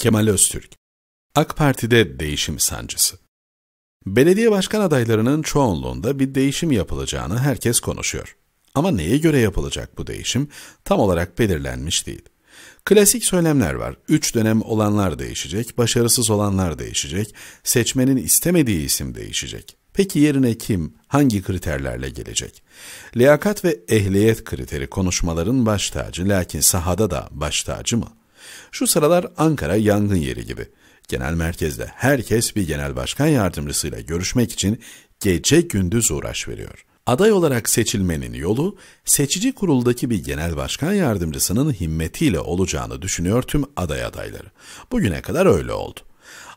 Kemal Öztürk AK Parti'de değişim sancısı Belediye başkan adaylarının çoğunluğunda bir değişim yapılacağını herkes konuşuyor. Ama neye göre yapılacak bu değişim tam olarak belirlenmiş değil. Klasik söylemler var. Üç dönem olanlar değişecek, başarısız olanlar değişecek, seçmenin istemediği isim değişecek. Peki yerine kim, hangi kriterlerle gelecek? Liyakat ve ehliyet kriteri konuşmaların baş tacı lakin sahada da baş tacı mı? Şu sıralar Ankara yangın yeri gibi. Genel merkezde herkes bir genel başkan yardımcısıyla görüşmek için gece gündüz uğraş veriyor. Aday olarak seçilmenin yolu seçici kuruldaki bir genel başkan yardımcısının himmetiyle olacağını düşünüyor tüm aday adayları. Bugüne kadar öyle oldu.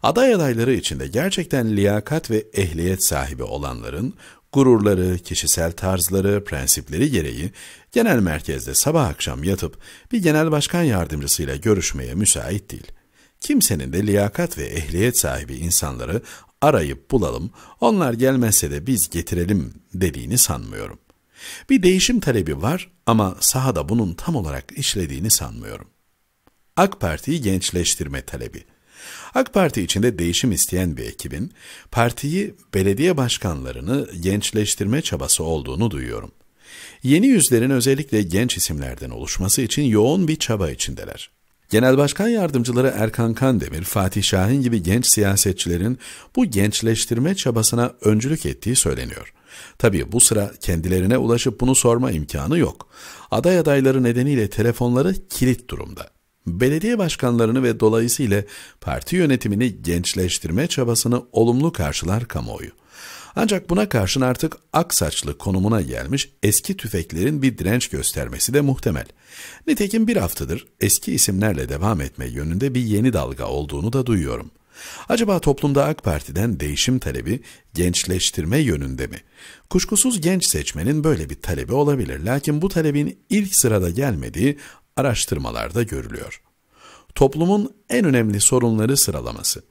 Aday adayları içinde gerçekten liyakat ve ehliyet sahibi olanların gururları, kişisel tarzları, prensipleri gereği genel merkezde sabah akşam yatıp bir genel başkan yardımcısıyla görüşmeye müsait değil. Kimsenin de liyakat ve ehliyet sahibi insanları arayıp bulalım, onlar gelmezse de biz getirelim dediğini sanmıyorum. Bir değişim talebi var ama sahada bunun tam olarak işlediğini sanmıyorum. AK Parti'yi gençleştirme talebi. AK Parti içinde değişim isteyen bir ekibin partiyi belediye başkanlarını gençleştirme çabası olduğunu duyuyorum. Yeni yüzlerin özellikle genç isimlerden oluşması için yoğun bir çaba içindeler. Genel Başkan Yardımcıları Erkan Kandemir, Fatih Şahin gibi genç siyasetçilerin bu gençleştirme çabasına öncülük ettiği söyleniyor. Tabii bu sıra kendilerine ulaşıp bunu sorma imkanı yok. Aday adayları nedeniyle telefonları kilit durumda belediye başkanlarını ve dolayısıyla parti yönetimini gençleştirme çabasını olumlu karşılar kamuoyu. Ancak buna karşın artık ak saçlı konumuna gelmiş eski tüfeklerin bir direnç göstermesi de muhtemel. Nitekim bir haftadır eski isimlerle devam etme yönünde bir yeni dalga olduğunu da duyuyorum. Acaba toplumda AK Parti'den değişim talebi gençleştirme yönünde mi? Kuşkusuz genç seçmenin böyle bir talebi olabilir. Lakin bu talebin ilk sırada gelmediği araştırmalarda görülüyor toplumun en önemli sorunları sıralaması.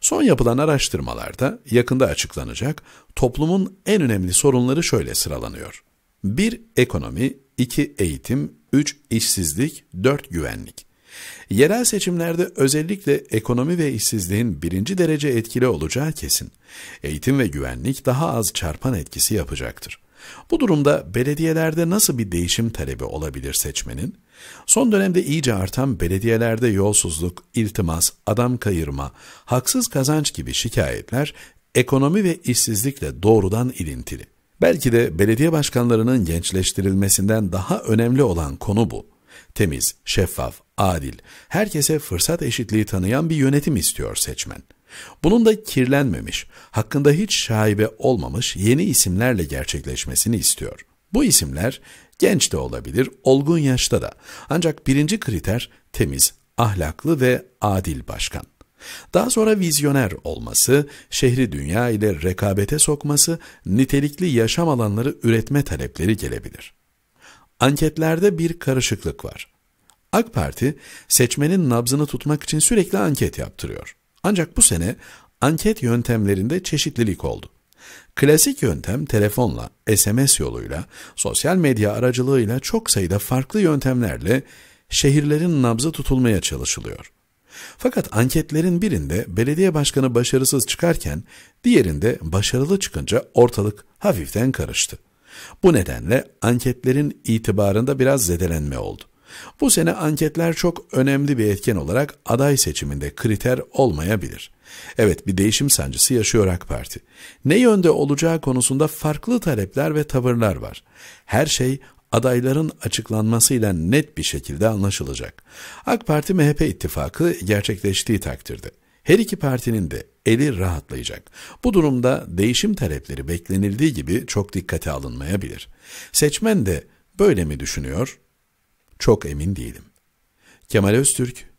Son yapılan araştırmalarda yakında açıklanacak toplumun en önemli sorunları şöyle sıralanıyor. 1. Ekonomi 2. Eğitim 3. işsizlik 4. Güvenlik Yerel seçimlerde özellikle ekonomi ve işsizliğin birinci derece etkili olacağı kesin. Eğitim ve güvenlik daha az çarpan etkisi yapacaktır. Bu durumda belediyelerde nasıl bir değişim talebi olabilir seçmenin? Son dönemde iyice artan belediyelerde yolsuzluk, iltimas, adam kayırma, haksız kazanç gibi şikayetler ekonomi ve işsizlikle doğrudan ilintili. Belki de belediye başkanlarının gençleştirilmesinden daha önemli olan konu bu. Temiz, şeffaf, adil, herkese fırsat eşitliği tanıyan bir yönetim istiyor seçmen. Bunun da kirlenmemiş, hakkında hiç şaibe olmamış yeni isimlerle gerçekleşmesini istiyor. Bu isimler genç de olabilir, olgun yaşta da. Ancak birinci kriter temiz, ahlaklı ve adil başkan. Daha sonra vizyoner olması, şehri dünya ile rekabete sokması, nitelikli yaşam alanları üretme talepleri gelebilir. Anketlerde bir karışıklık var. AK Parti seçmenin nabzını tutmak için sürekli anket yaptırıyor. Ancak bu sene anket yöntemlerinde çeşitlilik oldu. Klasik yöntem telefonla, SMS yoluyla, sosyal medya aracılığıyla çok sayıda farklı yöntemlerle şehirlerin nabzı tutulmaya çalışılıyor. Fakat anketlerin birinde belediye başkanı başarısız çıkarken diğerinde başarılı çıkınca ortalık hafiften karıştı. Bu nedenle anketlerin itibarında biraz zedelenme oldu. Bu sene anketler çok önemli bir etken olarak aday seçiminde kriter olmayabilir. Evet bir değişim sancısı yaşıyor AK Parti. Ne yönde olacağı konusunda farklı talepler ve tavırlar var. Her şey adayların açıklanmasıyla net bir şekilde anlaşılacak. AK Parti-MHP ittifakı gerçekleştiği takdirde. Her iki partinin de eli rahatlayacak. Bu durumda değişim talepleri beklenildiği gibi çok dikkate alınmayabilir. Seçmen de böyle mi düşünüyor? Çok emin değilim. Kemal Öztürk